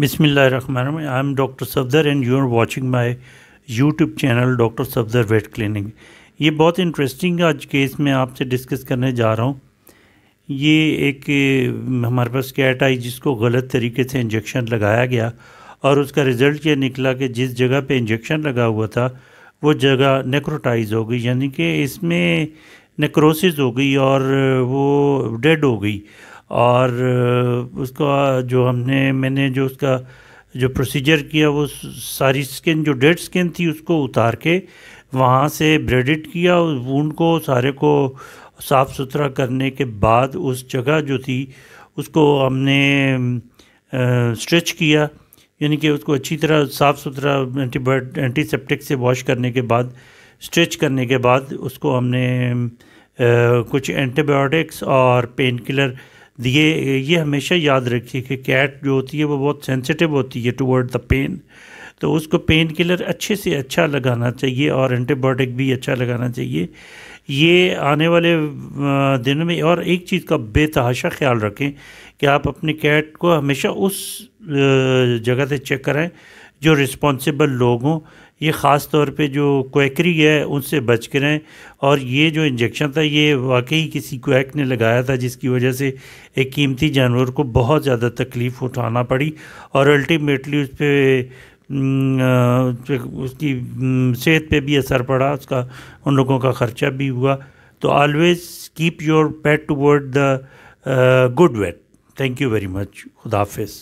Bismillahirrahmanirrahim. I am doctor Safdar and you are watching my YouTube channel doctor Safdar vet clinic ये बहुत interesting आज case मैं आपसे discuss करने जा रहा हूँ ये एक हमारे पास कैट आई जिसको गलत तरीके से इंजेक्शन लगाया गया और उसका रिज़ल्ट ये निकला कि जिस जगह पे इंजेक्शन लगा हुआ था वो जगह नेक्रोटाइज हो गई यानी कि इसमें नेक्रोसिस हो गई और वो डेड हो गई और उसका जो हमने मैंने जो उसका जो प्रोसीजर किया वो सारी स्किन जो डेड स्किन थी उसको उतार के वहाँ से ब्रेडिट किया वूंड को सारे को साफ़ सुथरा करने के बाद उस जगह जो थी उसको हमने स्ट्रेच किया यानी कि उसको अच्छी तरह साफ़ सुथरा एंटीबायोट एंटीसेप्टिक से वॉश करने के बाद स्ट्रेच करने के बाद उसको हमने आ, कुछ एंटीबायोटिक्स और पेन किलर ये ये हमेशा याद रखिए कि कैट जो होती है वो बहुत सेंसिटिव होती है टुवर्ड द पेन तो उसको पेन किलर अच्छे से अच्छा लगाना चाहिए और एंटीबायोटिक भी अच्छा लगाना चाहिए ये आने वाले दिनों में और एक चीज़ का बेतहाशा ख्याल रखें कि आप अपने कैट को हमेशा उस जगह से चेक कराएं जो रिस्पॉन्सिबल लोग हों ये ख़ास तौर पे जो क्वैकरी है उनसे बच कर रहें और ये जो इंजेक्शन था ये वाकई किसी क्वैक ने लगाया था जिसकी वजह से एक कीमती जानवर को बहुत ज़्यादा तकलीफ़ उठाना पड़ी और अल्टीमेटली उस पर उसकी सेहत पे भी असर पड़ा उसका उन लोगों का ख़र्चा भी हुआ तो always keep your pet toward the good weight thank you very much खुदाफिज़